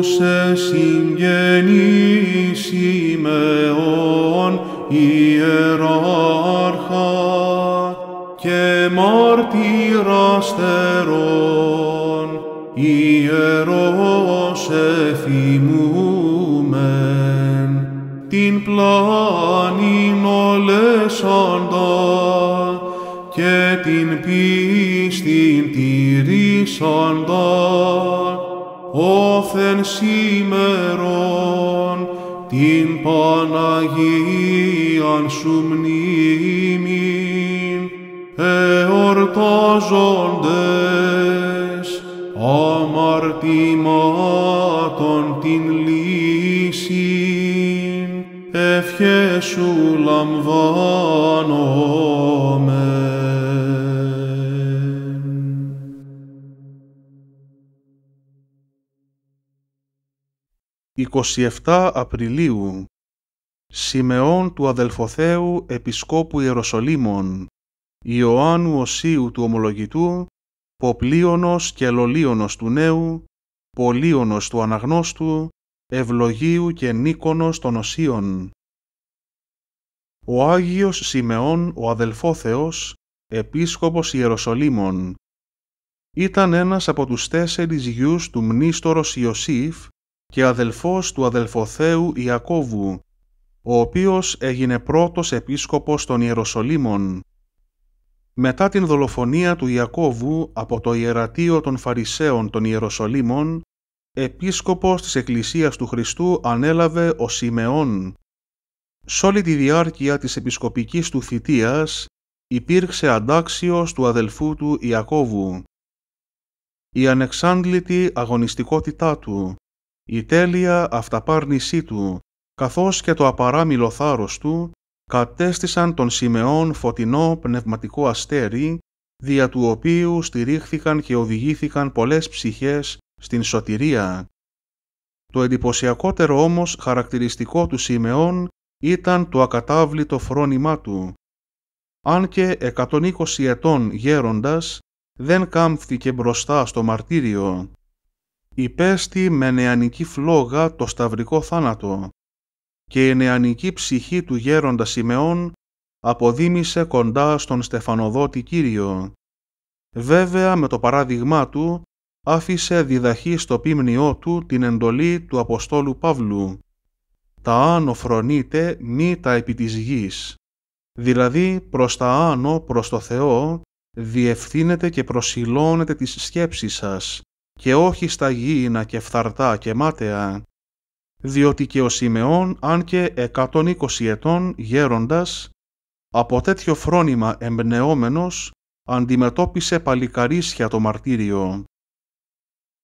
σε συγγενή ημεών ιεράρχα και Μαρτυραστερών, στερών ιερός εφημούμεν. την πλάνην ολέσαντα και την πίστην τηρήσαντα όθεν σήμερον την Παναγίαν σου μνήμην εορτάζοντες αμαρτημάτων την λύση, ευχές σου λαμβάνομαι. 27 Απριλίου Σημεών του αδελφοθέου Επισκόπου Ιεροσολύμων Ιωάννου Οσίου του Ομολογητού Ποπλίωνος και Λολίωνος του Νέου Πολίωνος του Αναγνώστου Ευλογίου και Νίκονος των Οσίων Ο Άγιος Σημεών ο αδελφόθεος Επίσκοπος Ιεροσολύμων ήταν ένας από τους τέσσερις γιους του μνήστορος Ιωσήφ και αδελφός του αδελφοθέου Ιακώβου, ο οποίος έγινε πρώτος επίσκοπος των Ιεροσολύμων. Μετά την δολοφονία του Ιακώβου από το ιερατείο των Φαρισαίων των Ιεροσολύμων, επίσκοπος της Εκκλησίας του Χριστού ανέλαβε ο Σιμεών. Σ' όλη τη διάρκεια της επισκοπικής του θητείας υπήρξε αντάξιος του αδελφού του Ιακώβου. Η ανεξάντλητη αγωνιστικότητά του, η τέλεια αυταπάρνησή του, καθώς και το απαράμιλο θάρρος του, κατέστησαν τον Σιμεών φωτεινό πνευματικό αστέρι, δια του οποίου στηρίχθηκαν και οδηγήθηκαν πολλές ψυχές στην σωτηρία. Το εντυπωσιακότερο όμως χαρακτηριστικό του Σιμεών ήταν το ακατάβλητο φρόνημά του. Αν και 120 ετών γέροντας, δεν κάμφθηκε μπροστά στο μαρτύριο υπέστη με νεανική φλόγα το σταυρικό θάνατο και η νεανική ψυχή του γέροντα Σιμεών αποδίμησε κοντά στον Στεφανοδότη Κύριο. Βέβαια με το παράδειγμά του άφησε διδαχή στο πίμνιό του την εντολή του Αποστόλου Παύλου «Τα άνω φρονείτε μη τα επί δηλαδή προς τα άνω προς το Θεό διευθύνετε και προσιλώνετε τις σκέψεις σας και όχι στα γήινα και φθαρτά και μάταια, διότι και ο Σιμεών, αν και 120 ετών γέροντας, από τέτοιο φρόνημα εμπνεόμενος, αντιμετώπισε παλικαρίσια το μαρτύριο.